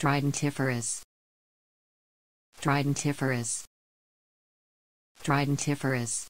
Tridentiferous Tridentiferous Tridentiferous